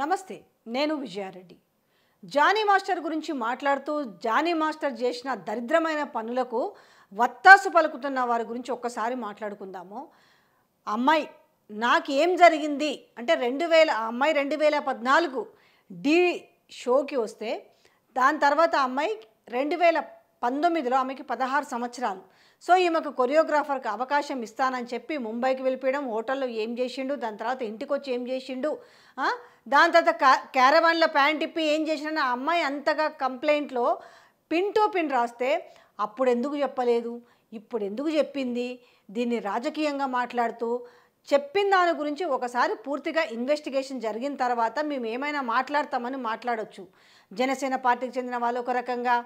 నమస్తే నేను Vijaya Reddy Johnny master గురించి మాట్లాడుతూ జానీ మాస్టర్ చేసిన దరిద్రమైన పనులకు వత్తాసు పలుకుతున్న వారి గురించి ఒక్కసారి మాట్లాడుకుందాము అమ్మాయి నాకేం జరిగింది అంటే రెండు వేల ఆ అమ్మాయి రెండు వేల పద్నాలుగు డి షోకి వస్తే దాని తర్వాత అమ్మాయి రెండు వేల పంతొమ్మిదిలో ఆమెకి పదహారు సంవత్సరాలు సో ఈమెకు కొరియోగ్రాఫర్కి అవకాశం ఇస్తానని చెప్పి ముంబైకి వెళ్ళిపోయడం హోటల్లో ఏం చేసిండు దాని తర్వాత ఇంటికి వచ్చి ఏం చేసిండు దాని తర్వాత క్యారవాన్లో ప్యాంట్ ఇప్పి ఏం చేసిన అమ్మాయి అంతగా కంప్లైంట్లో పిన్ టు పిన్ రాస్తే అప్పుడు ఎందుకు చెప్పలేదు ఇప్పుడు ఎందుకు చెప్పింది దీన్ని రాజకీయంగా మాట్లాడుతూ చెప్పిన దాని గురించి ఒకసారి పూర్తిగా ఇన్వెస్టిగేషన్ జరిగిన తర్వాత మేము ఏమైనా మాట్లాడతామని మాట్లాడొచ్చు జనసేన పార్టీకి చెందిన వాళ్ళు ఒక రకంగా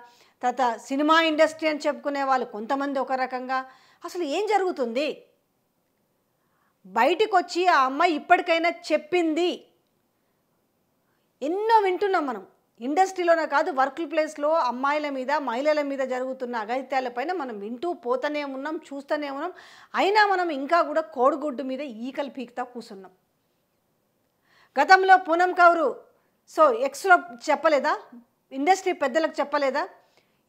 తర్వాత సినిమా ఇండస్ట్రీ అని చెప్పుకునే వాళ్ళు కొంతమంది ఒక రకంగా అసలు ఏం జరుగుతుంది బయటికి వచ్చి ఆ అమ్మాయి ఇప్పటికైనా చెప్పింది ఎన్నో వింటున్నాం మనం ఇండస్ట్రీలోనే కాదు వర్క్ ప్లేస్లో అమ్మాయిల మీద మహిళల మీద జరుగుతున్న అగత్యాలపైన మనం వింటూ పోతూనే ఉన్నాం చూస్తూనే ఉన్నాం అయినా మనం ఇంకా కూడా కోడిగుడ్డు మీద ఈకలు పీకుతా కూర్చున్నాం గతంలో పూనం కౌరు సో ఎక్స్లో చెప్పలేదా ఇండస్ట్రీ పెద్దలకు చెప్పలేదా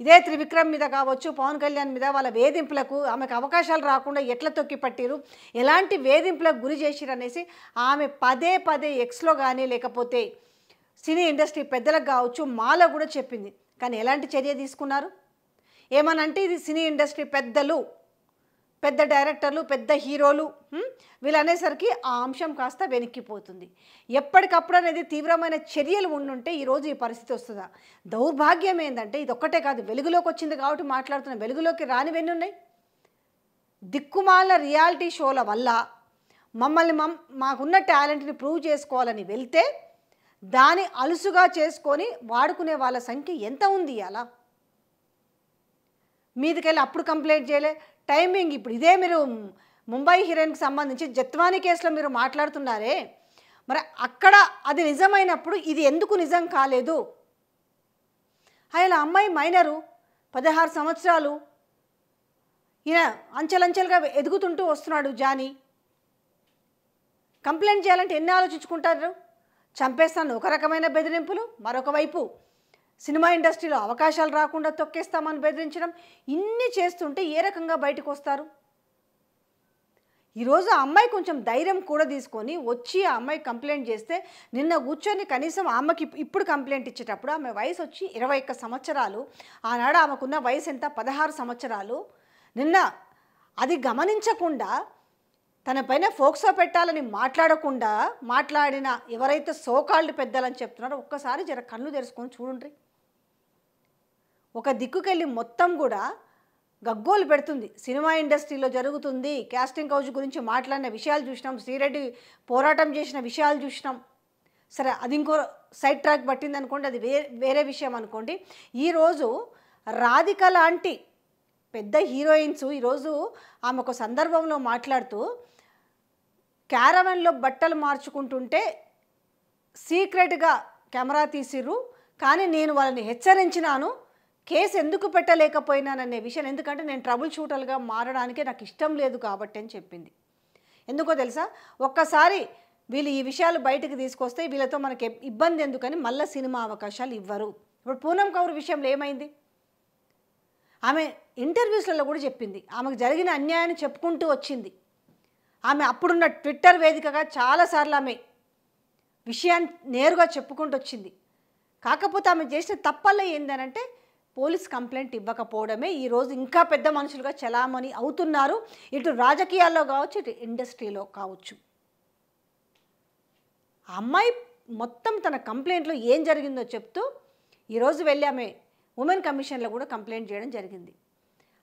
ఇదే త్రివిక్రమ్ మీద కావచ్చు పవన్ కళ్యాణ్ మీద వాళ్ళ వేధింపులకు ఆమెకు అవకాశాలు రాకుండా ఎట్లా తొక్కి పట్టిరు ఎలాంటి వేధింపులకు గురి చేసిరు అనేసి ఆమె పదే పదే ఎక్స్లో కానీ లేకపోతే సినీ ఇండస్ట్రీ పెద్దలకు కావచ్చు మాలో కూడా చెప్పింది కానీ ఎలాంటి చర్య తీసుకున్నారు ఏమనంటే ఇది సినీ ఇండస్ట్రీ పెద్దలు పెద్ద డైరెక్టర్లు పెద్ద హీరోలు వీళ్ళు అనేసరికి ఆ అంశం కాస్త వెనక్కిపోతుంది ఎప్పటికప్పుడు అనేది తీవ్రమైన చర్యలు ఉండుంటే ఈరోజు ఈ పరిస్థితి వస్తుందా దౌర్భాగ్యం ఏంటంటే ఇది ఒక్కటే కాదు వెలుగులోకి వచ్చింది కాబట్టి మాట్లాడుతున్న వెలుగులోకి రానివన్నీ దిక్కుమాల రియాలిటీ షోల వల్ల మమ్మల్ని మమ్ మాకున్న టాలెంట్ని ప్రూవ్ చేసుకోవాలని వెళ్తే దాని అలుసుగా చేసుకొని వాడుకునే వాళ్ళ సంఖ్య ఎంత ఉంది అలా మీదికెళ్ళి అప్పుడు కంప్లైంట్ చేయలే టైమింగ్ ఇప్పుడు ఇదే మీరు ముంబై హీరోయిన్కి సంబంధించి జత్వాని కేసులో మీరు మాట్లాడుతున్నారే మరి అక్కడ అది నిజమైనప్పుడు ఇది ఎందుకు నిజం కాలేదు ఆయన అమ్మాయి మైనరు పదహారు సంవత్సరాలు ఈయన అంచెలంచెలుగా ఎదుగుతుంటూ వస్తున్నాడు జానీ కంప్లైంట్ చేయాలంటే ఎన్ని ఆలోచించుకుంటారు చంపేస్తాను ఒక రకమైన బెదిరింపులు మరొక వైపు సినిమా ఇండస్ట్రీలో అవకాశాలు రాకుండా తొక్కేస్తామని బెదిరించడం ఇన్ని చేస్తుంటే ఏ రకంగా బయటకు వస్తారు ఈరోజు ఆ అమ్మాయి కొంచెం ధైర్యం కూడా తీసుకొని వచ్చి ఆ అమ్మాయి కంప్లైంట్ చేస్తే నిన్న కూర్చొని కనీసం అమ్మకి ఇప్పుడు కంప్లైంట్ ఇచ్చేటప్పుడు ఆమె వయసు వచ్చి ఇరవై ఒక్క సంవత్సరాలు ఆనాడు ఆమెకున్న వయసు ఎంత పదహారు సంవత్సరాలు నిన్న అది గమనించకుండా తన పైన ఫోక్సో పెట్టాలని మాట్లాడకుండా మాట్లాడిన ఎవరైతే సోకాళ్ళు పెద్దలని చెప్తున్నారో ఒక్కసారి జర కళ్ళు తెరుచుకొని చూడండి ఒక దిక్కుకెళ్ళి మొత్తం కూడా గగ్గోలు పెడుతుంది సినిమా ఇండస్ట్రీలో జరుగుతుంది క్యాస్టింగ్ కౌజ్ గురించి మాట్లాడిన విషయాలు చూసినాం శ్రీరెడ్డి పోరాటం చేసిన విషయాలు చూసినాం సరే అది ఇంకో సైడ్ ట్రాక్ పట్టింది అనుకోండి అది వేరే వేరే విషయం అనుకోండి ఈరోజు రాధిక లాంటి పెద్ద హీరోయిన్స్ ఈరోజు ఆమె ఒక సందర్భంలో మాట్లాడుతూ క్యారవన్లో బట్టలు మార్చుకుంటుంటే సీక్రెట్గా కెమెరా తీసిర్రు కానీ నేను వాళ్ళని హెచ్చరించినాను కేసు ఎందుకు పెట్టలేకపోయినాననే విషయం ఎందుకంటే నేను ట్రబుల్ షూటర్గా మారడానికే నాకు ఇష్టం లేదు కాబట్టి అని చెప్పింది ఎందుకో తెలుసా ఒక్కసారి వీళ్ళు ఈ విషయాలు బయటకు తీసుకొస్తే వీళ్ళతో మనకి ఇబ్బంది ఎందుకని మళ్ళీ సినిమా అవకాశాలు ఇవ్వరు ఇప్పుడు పూనం కౌర్ విషయంలో ఏమైంది ఆమె ఇంటర్వ్యూస్లలో కూడా చెప్పింది ఆమెకు జరిగిన అన్యాయాన్ని చెప్పుకుంటూ వచ్చింది ఆమె అప్పుడున్న ట్విట్టర్ వేదికగా చాలాసార్లు ఆమె విషయాన్ని నేరుగా చెప్పుకుంటూ వచ్చింది కాకపోతే ఆమె చేసిన తప్పల్లో ఏందనంటే పోలీస్ కంప్లైంట్ ఇవ్వకపోవడమే ఈరోజు ఇంకా పెద్ద మనుషులుగా చలామణి అవుతున్నారు ఇటు రాజకీయాల్లో కావచ్చు ఇటు ఇండస్ట్రీలో కావచ్చు ఆ అమ్మాయి మొత్తం తన కంప్లైంట్లో ఏం జరిగిందో చెప్తూ ఈరోజు వెళ్ళామే ఉమెన్ కమిషన్లో కూడా కంప్లైంట్ చేయడం జరిగింది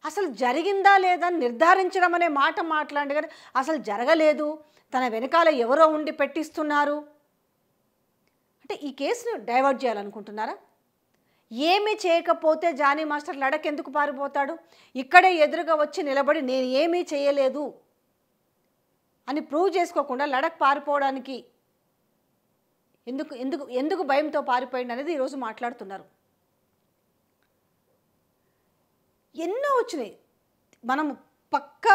అసలు జరిగిందా లేదా నిర్ధారించడం అనే మాట మాట్లాడి కానీ అసలు జరగలేదు తన వెనకాల ఎవరో ఉండి పెట్టిస్తున్నారు అంటే ఈ కేసును డైవర్ట్ చేయాలనుకుంటున్నారా ఏమి చేయకపోతే జానీ మాస్టర్ లడకెందుకు పారిపోతాడు ఇక్కడే ఎదురుగా వచ్చి నిలబడి నేను ఏమీ చేయలేదు అని ప్రూవ్ చేసుకోకుండా లడక్ పారిపోవడానికి ఎందుకు ఎందుకు ఎందుకు భయంతో పారిపోయింది అనేది ఈరోజు మాట్లాడుతున్నారు ఎన్నో వచ్చినాయి మనం పక్క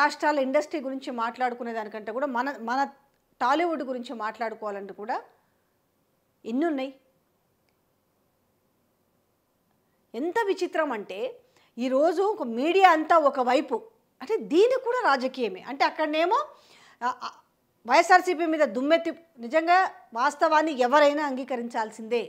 రాష్ట్రాల ఇండస్ట్రీ గురించి మాట్లాడుకునే దానికంటే కూడా మన మన టాలీవుడ్ గురించి మాట్లాడుకోవాలంటే కూడా ఎన్నున్నాయి ఎంత విచిత్రం అంటే ఈరోజు ఒక మీడియా అంతా ఒకవైపు అంటే దీనికి కూడా రాజకీయమే అంటే అక్కడనేమో వైఎస్ఆర్సీపీ మీద దుమ్మెత్తి నిజంగా వాస్తవాన్ని ఎవరైనా అంగీకరించాల్సిందే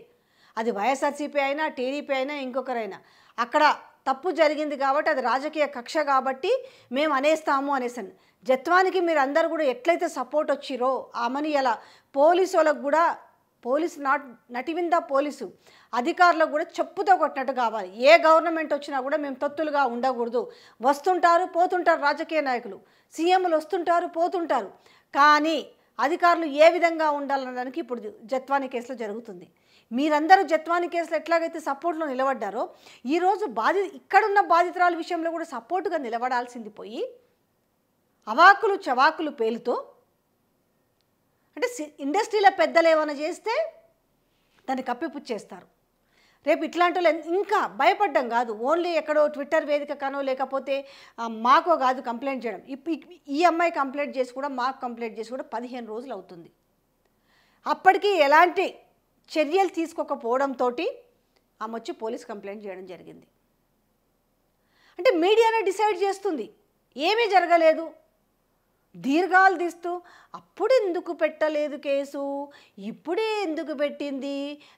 అది వైఎస్ఆర్సీపీ అయినా టీడీపీ అయినా ఇంకొకరైనా అక్కడ తప్పు జరిగింది కాబట్టి అది రాజకీయ కక్ష కాబట్టి మేము అనేస్తాము అనేసాను జత్వానికి మీరు అందరు కూడా ఎట్లయితే సపోర్ట్ వచ్చిరో ఆమెని ఎలా పోలీసు వాళ్ళకు కూడా పోలీసు నాట్ నటివింద పోలీసు అధికారులకు కూడా చెప్పుతో కొట్టినట్టు కావాలి ఏ గవర్నమెంట్ వచ్చినా కూడా మేము తత్తులుగా ఉండకూడదు వస్తుంటారు పోతుంటారు రాజకీయ నాయకులు సీఎంలు వస్తుంటారు పోతుంటారు కానీ అధికారులు ఏ విధంగా ఉండాలన్నదానికి ఇప్పుడు జత్వాని కేసులో జరుగుతుంది మీరందరూ జత్వాని కేసులు ఎట్లాగైతే సపోర్ట్లో నిలబడ్డారో ఈరోజు బాధి ఇక్కడున్న బాధితురాల విషయంలో కూడా సపోర్టుగా నిలబడాల్సింది పోయి అవాకులు చవాకులు పేలుతో అంటే ఇండస్ట్రీలో పెద్దలు ఏమైనా చేస్తే దాన్ని కప్పిపుచ్చేస్తారు రేపు ఇట్లాంటి వాళ్ళు ఇంకా భయపడ్డం కాదు ఓన్లీ ఎక్కడో ట్విట్టర్ వేదిక కానో లేకపోతే మాకో కాదు కంప్లైంట్ చేయడం ఈ అమ్మాయి కంప్లైంట్ చేసి కూడా మాకు కంప్లైంట్ చేసి కూడా పదిహేను రోజులు అవుతుంది అప్పటికి ఎలాంటి చర్యలు తీసుకోకపోవడంతో ఆమె వచ్చి పోలీస్ కంప్లైంట్ చేయడం జరిగింది అంటే మీడియానే డిసైడ్ చేస్తుంది ఏమీ జరగలేదు దీర్ఘాలు తీస్తూ అప్పుడు ఎందుకు పెట్టలేదు కేసు ఇప్పుడే ఎందుకు పెట్టింది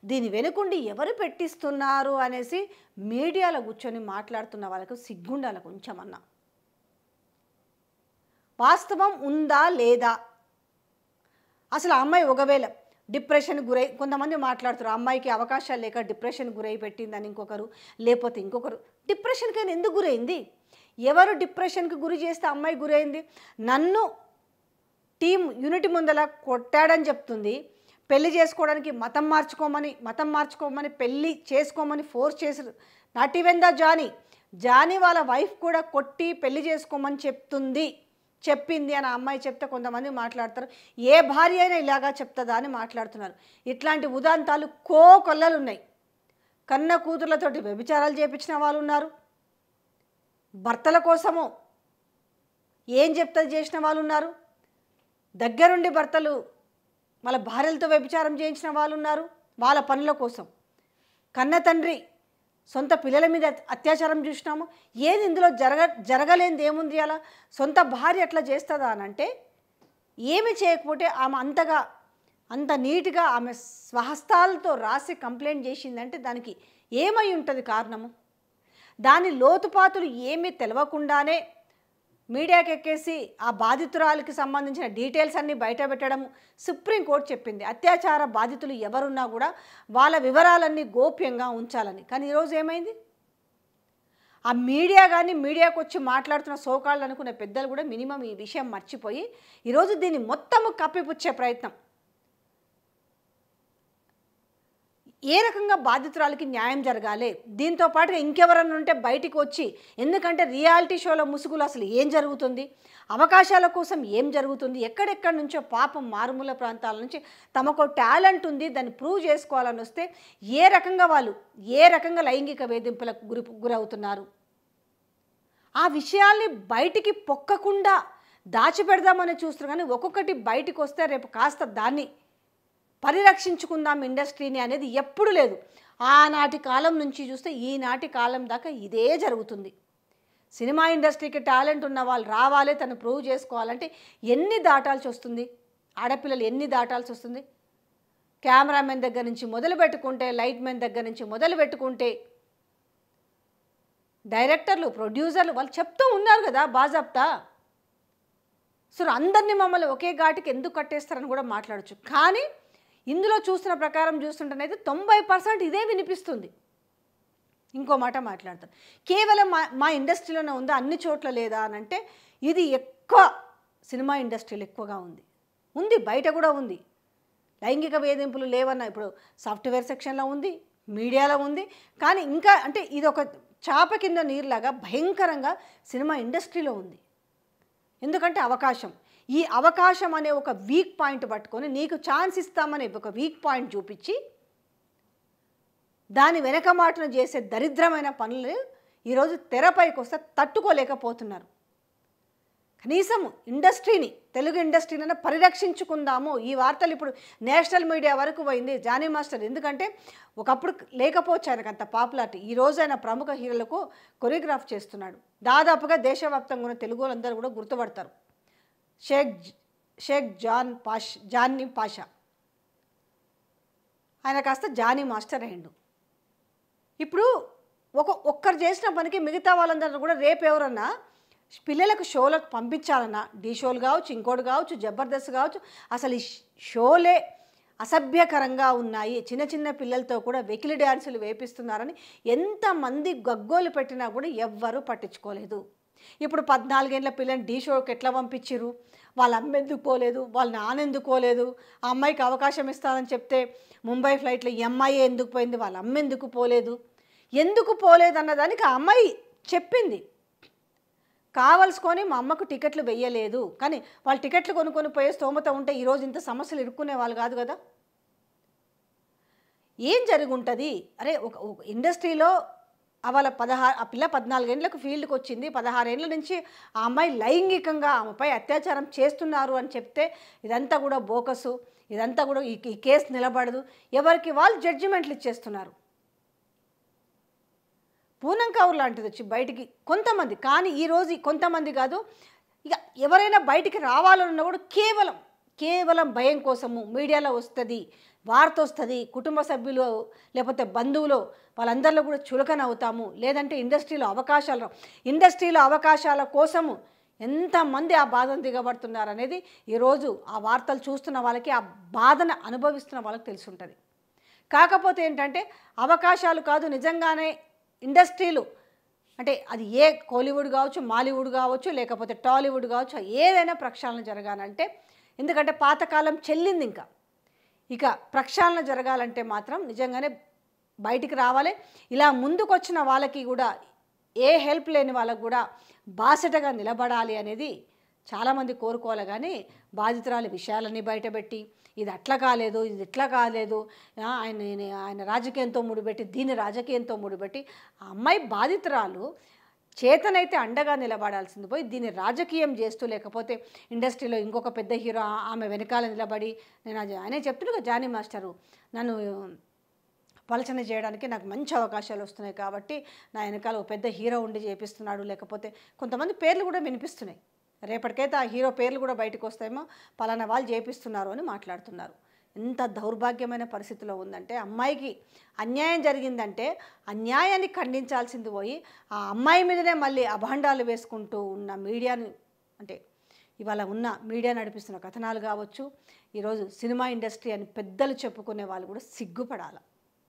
దీని వెనుకుండి ఎవరు పెట్టిస్తున్నారు అనేసి మీడియాలో కూర్చొని మాట్లాడుతున్న వాళ్ళకు సిగ్గుండాల కొంచెమన్నా వాస్తవం ఉందా లేదా అసలు అమ్మాయి ఒకవేళ డిప్రెషన్ గురై కొంతమంది మాట్లాడుతారు అమ్మాయికి అవకాశాలు లేక డిప్రెషన్ గురై పెట్టిందని ఇంకొకరు లేకపోతే ఇంకొకరు డిప్రెషన్కైనా ఎందుకు గురైంది ఎవరు డిప్రెషన్కి గురి చేస్తే అమ్మాయి గురైంది నన్ను టీం యూనిట్ ముందల కొట్టాడని చెప్తుంది పెళ్లి చేసుకోవడానికి మతం మార్చుకోమని మతం మార్చుకోమని పెళ్ళి చేసుకోమని ఫోర్స్ చేసారు not even the Jani Jani వాళ్ళ వైఫ్ కూడా కొట్టి పెళ్లి చేసుకోమని చెప్తుంది చెప్పింది అని అమ్మాయి చెప్తే కొంతమంది మాట్లాడతారు ఏ భార్య అయినా ఇలాగా చెప్తుందా అని మాట్లాడుతున్నారు ఇట్లాంటి ఉదాంతాలు కొల్లలు ఉన్నాయి కన్న కూతుర్లతోటి వ్యభిచారాలు చేపించిన వాళ్ళు ఉన్నారు భర్తల కోసమో ఏం చెప్తే చేసిన వాళ్ళు ఉన్నారు దగ్గరుండి భర్తలు వాళ్ళ భార్యలతో వ్యభిచారం చేయించిన వాళ్ళు ఉన్నారు వాళ్ళ పనుల కోసం కన్న తండ్రి సొంత పిల్లల మీద అత్యాచారం చూసినాము ఏది ఇందులో జరగ జరగలేనిది ఏముంది అలా సొంత భార్య అట్లా చేస్తుందా అని అంటే ఏమి చేయకపోతే ఆమె అంతగా అంత నీట్గా ఆమె స్వహస్తాలతో రాసి కంప్లైంట్ చేసిందంటే దానికి ఏమై ఉంటుంది కారణము దాని లోతుపాతులు ఏమీ తెలవకుండానే మీడియాకి ఎక్కేసి ఆ బాధితురాలకి సంబంధించిన డీటెయిల్స్ అన్నీ బయట పెట్టడం సుప్రీంకోర్టు చెప్పింది అత్యాచార బాధితులు ఎవరున్నా కూడా వాళ్ళ వివరాలన్నీ గోప్యంగా ఉంచాలని కానీ ఈరోజు ఏమైంది ఆ మీడియా కానీ మీడియాకు వచ్చి మాట్లాడుతున్న సోకాళ్ళు అనుకునే పెద్దలు కూడా మినిమం ఈ విషయం మర్చిపోయి ఈరోజు దీన్ని మొత్తము కప్పిపుచ్చే ప్రయత్నం ఏ రకంగా బాధితురాలకి న్యాయం జరగాలి దీంతో పాటు ఇంకెవరన్నా ఉంటే బయటికి వచ్చి ఎందుకంటే రియాలిటీ షోల ముసుగులు అసలు ఏం జరుగుతుంది అవకాశాల కోసం ఏం జరుగుతుంది ఎక్కడెక్కడి నుంచో పాపం మారుమూల ప్రాంతాల నుంచి తమకు టాలెంట్ ఉంది దాన్ని ప్రూవ్ చేసుకోవాలని వస్తే ఏ రకంగా వాళ్ళు ఏ రకంగా లైంగిక వేధింపులకు గురి గురవుతున్నారు ఆ విషయాల్ని బయటికి పొక్కకుండా దాచిపెడదామని చూస్తున్నారు కానీ ఒక్కొక్కటి బయటకు వస్తే రేపు కాస్త దాన్ని పరిరక్షించుకుందాం ఇండస్ట్రీని అనేది ఎప్పుడు లేదు ఆనాటి కాలం నుంచి చూస్తే ఈనాటి కాలం దాకా ఇదే జరుగుతుంది సినిమా ఇండస్ట్రీకి టాలెంట్ ఉన్న వాళ్ళు రావాలి తను ప్రూవ్ చేసుకోవాలంటే ఎన్ని దాటాల్సి వస్తుంది ఆడపిల్లలు ఎన్ని దాటాల్సి వస్తుంది కెమెరామెన్ దగ్గర నుంచి మొదలు పెట్టుకుంటే లైట్ మెన్ దగ్గర నుంచి మొదలు పెట్టుకుంటే డైరెక్టర్లు ప్రొడ్యూసర్లు వాళ్ళు చెప్తూ ఉన్నారు కదా బాజాబ్తా సో అందరినీ మమ్మల్ని ఒకే ఘాటికి ఎందుకు కట్టేస్తారని కూడా మాట్లాడచ్చు కానీ ఇందులో చూసిన ప్రకారం చూస్తుంటేనైతే తొంభై పర్సెంట్ ఇదే వినిపిస్తుంది ఇంకో మాట మాట్లాడతాను కేవలం మా మా ఇండస్ట్రీలోనే ఉందా అన్ని చోట్ల లేదా అని అంటే ఇది ఎక్కువ సినిమా ఇండస్ట్రీలో ఎక్కువగా ఉంది ఉంది బయట కూడా ఉంది లైంగిక వేధింపులు లేవన్న ఇప్పుడు సాఫ్ట్వేర్ సెక్షన్లో ఉంది మీడియాలో ఉంది కానీ ఇంకా అంటే ఇది ఒక చాప కింద నీరులాగా భయంకరంగా సినిమా ఇండస్ట్రీలో ఉంది ఎందుకంటే అవకాశం ఈ అవకాశం అనే ఒక వీక్ పాయింట్ పట్టుకొని నీకు ఛాన్స్ ఇస్తామనే ఒక వీక్ పాయింట్ చూపించి దాని వెనక మాటను చేసే దరిద్రమైన పనులు ఈరోజు తెరపైకి వస్తే తట్టుకోలేకపోతున్నారు కనీసం ఇండస్ట్రీని తెలుగు ఇండస్ట్రీని పరిరక్షించుకుందాము ఈ వార్తలు ఇప్పుడు నేషనల్ మీడియా వరకు పోయింది జానీ మాస్టర్ ఎందుకంటే ఒకప్పుడు లేకపోవచ్చు ఆయనకు అంత పాపులారిటీ ఈరోజు ఆయన ప్రముఖ హీరోలకు కొరియోగ్రాఫ్ చేస్తున్నాడు దాదాపుగా దేశవ్యాప్తంగా ఉన్న తెలుగు వాళ్ళందరూ కూడా గుర్తుపడతారు షేక్ షేక్ జాన్ పాష్ జాన్ని పాషా ఆయన కాస్త జానీ మాస్టర్ అయ్యిండు ఇప్పుడు ఒక ఒక్కరు చేసిన పనికి మిగతా వాళ్ళందరూ కూడా రేపు ఎవరన్నా పిల్లలకు షోలకు పంపించాలన్నా డీ షోలు కావచ్చు ఇంకోటి కావచ్చు జబర్దస్త్ కావచ్చు అసలు ఈ షోలే అసభ్యకరంగా ఉన్నాయి చిన్న చిన్న పిల్లలతో కూడా వెకిలి డ్యాన్సులు వేపిస్తున్నారని ఎంతమంది గగ్గోలు పెట్టినా కూడా ఎవ్వరూ పట్టించుకోలేదు ఇప్పుడు పద్నాలుగేళ్ళ పిల్లని ఢీ షోకి ఎట్లా పంపించారు వాళ్ళ అమ్మ ఎందుకు పోలేదు వాళ్ళ నాన్న ఎందుకు పోలేదు ఆ అమ్మాయికి అవకాశం ఇస్తానని చెప్తే ముంబై ఫ్లైట్లో ఈ అమ్మాయి ఎందుకు పోయింది వాళ్ళ అమ్మ ఎందుకు పోలేదు ఎందుకు పోలేదు అన్నదానికి ఆ అమ్మాయి చెప్పింది కావలసుకొని మా అమ్మకు టికెట్లు వెయ్యలేదు కానీ వాళ్ళు టికెట్లు కొనుక్కొని పోయే స్తోమత ఉంటే ఈరోజు ఇంత సమస్యలు ఇరుక్కునే వాళ్ళు కాదు కదా ఏం జరుగుంటుంది అరే ఒక ఇండస్ట్రీలో వాళ్ళ పదహారు ఆ పిల్ల పద్నాలుగేండ్లకు ఫీల్డ్కి వచ్చింది పదహారేండ్ల నుంచి ఆ అమ్మాయి లైంగికంగా ఆమెపై అత్యాచారం చేస్తున్నారు అని చెప్తే ఇదంతా కూడా బోకసు ఇదంతా కూడా ఈ ఈ కేసు నిలబడదు ఎవరికి వాళ్ళు జడ్జిమెంట్లు ఇచ్చేస్తున్నారు పూనం కౌర్ లాంటిది వచ్చి బయటికి కొంతమంది కానీ ఈరోజు కొంతమంది కాదు ఇక ఎవరైనా బయటికి రావాలన్నా కూడా కేవలం కేవలం భయం కోసము మీడియాలో వస్తుంది వార్త వస్తుంది కుటుంబ సభ్యులు లేకపోతే బంధువులు వాళ్ళందరిలో కూడా చులకన అవుతాము లేదంటే ఇండస్ట్రీలో అవకాశాలు ఇండస్ట్రీలో అవకాశాల కోసము ఎంతమంది ఆ బాధను దిగబడుతున్నారు అనేది ఈరోజు ఆ వార్తలు చూస్తున్న వాళ్ళకి ఆ బాధను అనుభవిస్తున్న వాళ్ళకి తెలుసుంటుంది కాకపోతే ఏంటంటే అవకాశాలు కాదు నిజంగానే ఇండస్ట్రీలు అంటే అది ఏ కోలీవుడ్ కావచ్చు మాలీవుడ్ కావచ్చు లేకపోతే టాలీవుడ్ కావచ్చు ఏదైనా ప్రక్షాళన జరగాలంటే ఎందుకంటే పాతకాలం చెల్లింది ఇంకా ఇక ప్రక్షాళన జరగాలంటే మాత్రం నిజంగానే బయటికి రావాలి ఇలా ముందుకొచ్చిన వాళ్ళకి కూడా ఏ హెల్ప్ లేని వాళ్ళకు కూడా బాసటగా నిలబడాలి అనేది చాలామంది కోరుకోవాలి కానీ బాధితురాలి విషయాలన్నీ బయటపెట్టి ఇది అట్లా కాలేదు ఇది ఇట్లా కాలేదు ఆయన ఆయన రాజకీయంతో ముడిపెట్టి దీని రాజకీయంతో ముడిపెట్టి ఆ అమ్మాయి బాధితురాలు చేతనైతే అండగా నిలబడాల్సింది పోయి దీన్ని రాజకీయం చేస్తూ లేకపోతే ఇండస్ట్రీలో ఇంకొక పెద్ద హీరో ఆమె వెనకాల నిలబడి నేను ఆయనే చెప్తున్నాడు జానీ మాస్టరు నన్ను పలచన చేయడానికి నాకు మంచి అవకాశాలు వస్తున్నాయి కాబట్టి నా వెనకాల ఒక పెద్ద హీరో ఉండి చేపిస్తున్నాడు లేకపోతే కొంతమంది పేర్లు కూడా వినిపిస్తున్నాయి రేపటికైతే ఆ హీరో పేర్లు కూడా బయటకు వస్తాయేమో పలానా వాళ్ళు చేపిస్తున్నారు అని మాట్లాడుతున్నారు ఎంత దౌర్భాగ్యమైన పరిస్థితిలో ఉందంటే అమ్మాయికి అన్యాయం జరిగిందంటే అన్యాయాన్ని ఖండించాల్సింది పోయి ఆ అమ్మాయి మీదనే మళ్ళీ అభాండాలు వేసుకుంటూ ఉన్న మీడియాని అంటే ఇవాళ ఉన్న మీడియా నడిపిస్తున్న కథనాలు కావచ్చు ఈరోజు సినిమా ఇండస్ట్రీ అని పెద్దలు చెప్పుకునే వాళ్ళు కూడా సిగ్గుపడాలి